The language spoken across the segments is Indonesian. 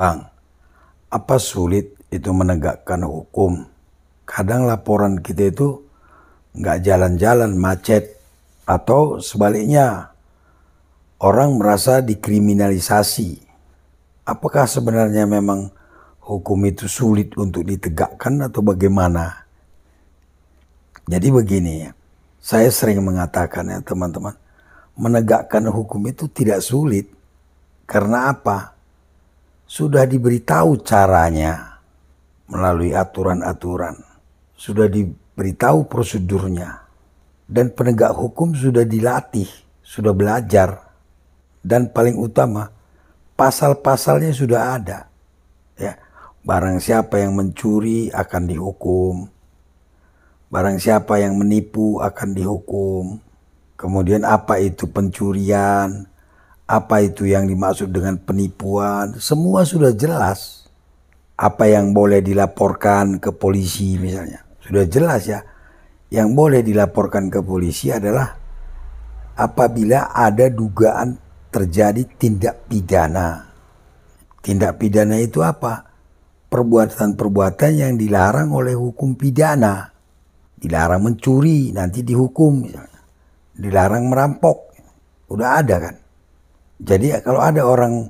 Bang, apa sulit itu menegakkan hukum? Kadang laporan kita itu nggak jalan-jalan macet atau sebaliknya orang merasa dikriminalisasi. Apakah sebenarnya memang hukum itu sulit untuk ditegakkan atau bagaimana? Jadi begini saya sering mengatakan ya teman-teman, menegakkan hukum itu tidak sulit. Karena apa? sudah diberitahu caranya melalui aturan-aturan, sudah diberitahu prosedurnya, dan penegak hukum sudah dilatih, sudah belajar, dan paling utama pasal-pasalnya sudah ada. Ya, barang siapa yang mencuri akan dihukum. Barang siapa yang menipu akan dihukum. Kemudian apa itu pencurian? apa itu yang dimaksud dengan penipuan, semua sudah jelas. Apa yang boleh dilaporkan ke polisi misalnya, sudah jelas ya. Yang boleh dilaporkan ke polisi adalah apabila ada dugaan terjadi tindak pidana. Tindak pidana itu apa? Perbuatan-perbuatan yang dilarang oleh hukum pidana. Dilarang mencuri, nanti dihukum misalnya. Dilarang merampok. Udah ada kan? Jadi kalau ada orang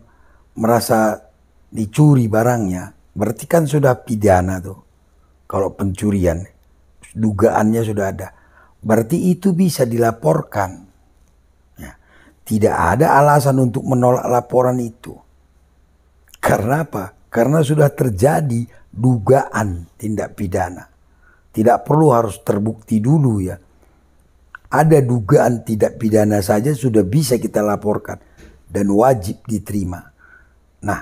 merasa dicuri barangnya, berarti kan sudah pidana tuh. Kalau pencurian, dugaannya sudah ada. Berarti itu bisa dilaporkan. Ya. Tidak ada alasan untuk menolak laporan itu. Karena apa? Karena sudah terjadi dugaan tindak pidana. Tidak perlu harus terbukti dulu ya. Ada dugaan tindak pidana saja sudah bisa kita laporkan dan wajib diterima. Nah,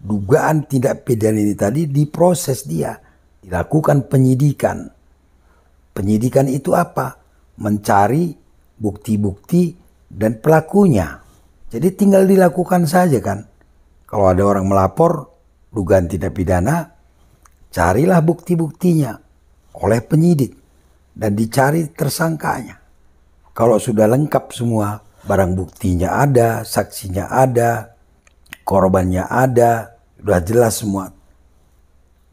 dugaan tindak pidana ini tadi diproses dia, dilakukan penyidikan. Penyidikan itu apa? Mencari bukti-bukti dan pelakunya. Jadi tinggal dilakukan saja kan. Kalau ada orang melapor dugaan tindak pidana, carilah bukti-buktinya oleh penyidik dan dicari tersangkanya. Kalau sudah lengkap semua, barang buktinya ada, saksinya ada, korbannya ada, sudah jelas semua.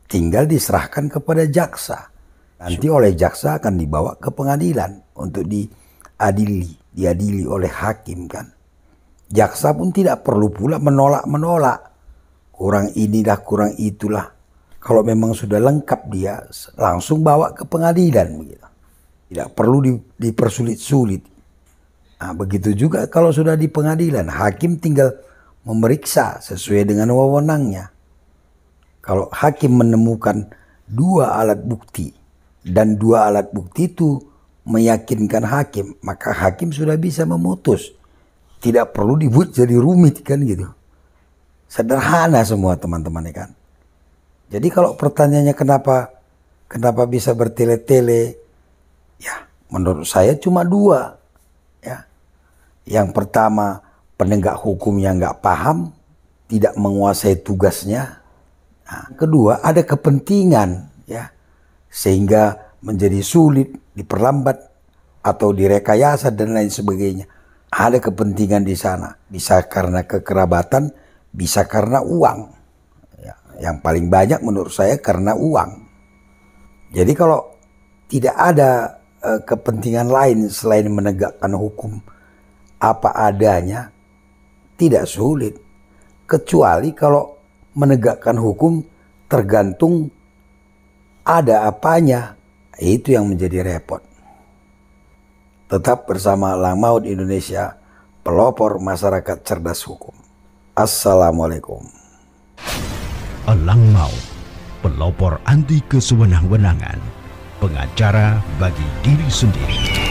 Tinggal diserahkan kepada jaksa. Nanti oleh jaksa akan dibawa ke pengadilan untuk diadili, diadili oleh hakim kan. Jaksa pun tidak perlu pula menolak-menolak. Kurang inilah, kurang itulah. Kalau memang sudah lengkap dia langsung bawa ke pengadilan begitu. Tidak perlu dipersulit-sulit Nah, begitu juga kalau sudah di pengadilan, hakim tinggal memeriksa sesuai dengan wewenangnya. Kalau hakim menemukan dua alat bukti dan dua alat bukti itu meyakinkan hakim, maka hakim sudah bisa memutus. Tidak perlu dibuat jadi rumit kan gitu. Sederhana semua teman-teman ya kan. Jadi kalau pertanyaannya kenapa kenapa bisa bertele-tele? Ya, menurut saya cuma dua yang pertama, penegak hukum yang nggak paham, tidak menguasai tugasnya. Nah, kedua, ada kepentingan ya, sehingga menjadi sulit, diperlambat atau direkayasa dan lain sebagainya. Ada kepentingan di sana, bisa karena kekerabatan, bisa karena uang. Ya, yang paling banyak menurut saya karena uang. Jadi kalau tidak ada uh, kepentingan lain selain menegakkan hukum apa adanya tidak sulit. Kecuali kalau menegakkan hukum tergantung ada apanya. Itu yang menjadi repot. Tetap bersama Maut Indonesia, pelopor masyarakat cerdas hukum. Assalamualaikum. Elang pelopor anti kesewenang-wenangan, pengacara bagi diri sendiri.